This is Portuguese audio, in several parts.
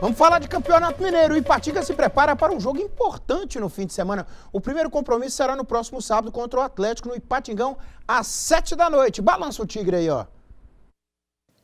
Vamos falar de Campeonato Mineiro. O Ipatinga se prepara para um jogo importante no fim de semana. O primeiro compromisso será no próximo sábado contra o Atlético no Ipatingão, às 7 da noite. Balança o tigre aí, ó.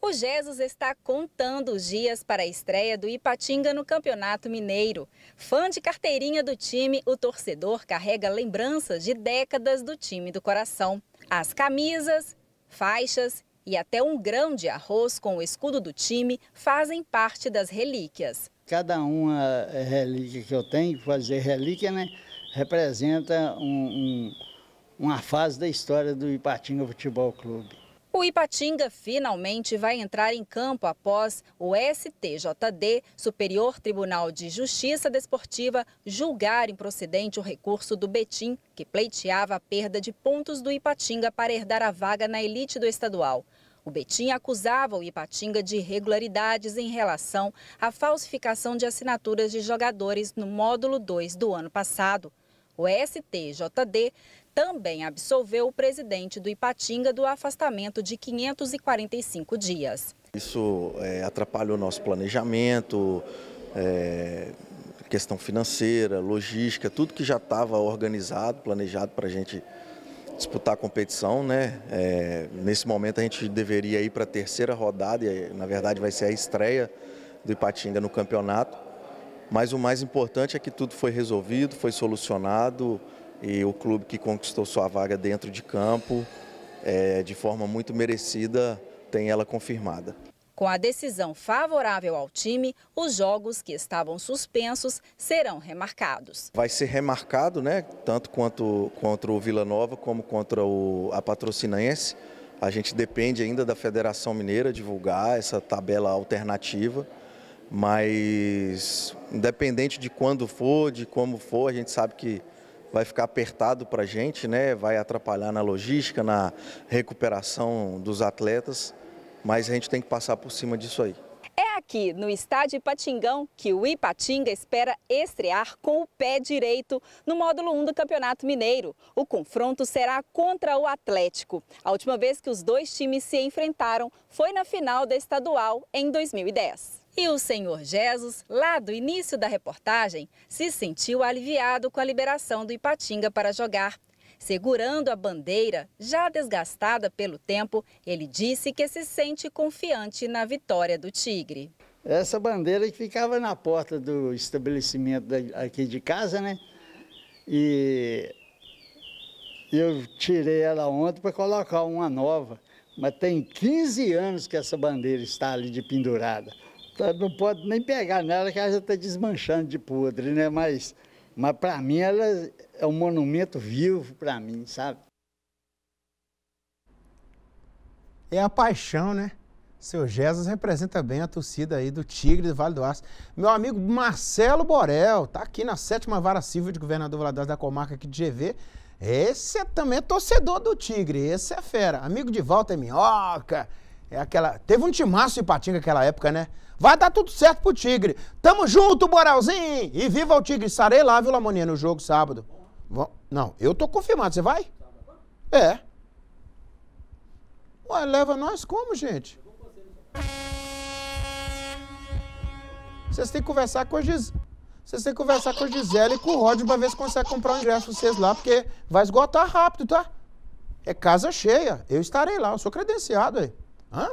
O Jesus está contando os dias para a estreia do Ipatinga no Campeonato Mineiro. Fã de carteirinha do time, o torcedor carrega lembranças de décadas do time do coração. As camisas, faixas e até um grão de arroz com o escudo do time fazem parte das relíquias. Cada uma eh, relíquia que eu tenho, fazer relíquia, né, representa um, um, uma fase da história do Ipatinga Futebol Clube. O Ipatinga finalmente vai entrar em campo após o STJD, Superior Tribunal de Justiça Desportiva, julgar improcedente o recurso do Betim, que pleiteava a perda de pontos do Ipatinga para herdar a vaga na elite do estadual. O Betim acusava o Ipatinga de irregularidades em relação à falsificação de assinaturas de jogadores no módulo 2 do ano passado. O STJD também absolveu o presidente do Ipatinga do afastamento de 545 dias. Isso é, atrapalha o nosso planejamento, é, questão financeira, logística, tudo que já estava organizado, planejado para a gente disputar a competição, né? É, nesse momento a gente deveria ir para a terceira rodada, e na verdade vai ser a estreia do Ipatinga no campeonato. Mas o mais importante é que tudo foi resolvido, foi solucionado e o clube que conquistou sua vaga dentro de campo, é, de forma muito merecida, tem ela confirmada. Com a decisão favorável ao time, os jogos que estavam suspensos serão remarcados. Vai ser remarcado, né, tanto quanto contra o Vila Nova como contra o, a Patrocinense. A gente depende ainda da Federação Mineira divulgar essa tabela alternativa, mas independente de quando for, de como for, a gente sabe que vai ficar apertado para a gente, né? vai atrapalhar na logística, na recuperação dos atletas, mas a gente tem que passar por cima disso aí aqui no estádio Ipatingão que o Ipatinga espera estrear com o pé direito no módulo 1 do Campeonato Mineiro. O confronto será contra o Atlético. A última vez que os dois times se enfrentaram foi na final da estadual em 2010. E o senhor Jesus, lá do início da reportagem, se sentiu aliviado com a liberação do Ipatinga para jogar Segurando a bandeira, já desgastada pelo tempo, ele disse que se sente confiante na vitória do Tigre. Essa bandeira que ficava na porta do estabelecimento aqui de casa, né? E eu tirei ela ontem para colocar uma nova. Mas tem 15 anos que essa bandeira está ali de pendurada. Então não pode nem pegar nela que ela já está desmanchando de podre, né? Mas mas para mim ela é um monumento vivo para mim, sabe? É a paixão, né? Seu Jesus representa bem a torcida aí do Tigre do Vale do Aço. Meu amigo Marcelo Borel, tá aqui na sétima vara civil de governador Valadares da comarca aqui de GV. Esse é também torcedor do Tigre, esse é fera. Amigo de volta é minhoca, é aquela. Teve um timaço de Patinga naquela época, né? Vai dar tudo certo pro Tigre. Tamo junto, Boralzinho! E viva o Tigre! Sarei lá, viu, Lamoninha, no jogo sábado. não, eu tô confirmado. Você vai? É. Ué, leva nós como, gente? Vocês têm que conversar com a Gisele. Vocês têm que conversar com a Gisele e com o Roger pra ver se consegue comprar um ingresso pra vocês lá, porque vai esgotar rápido, tá? É casa cheia. Eu estarei lá, eu sou credenciado aí. Huh?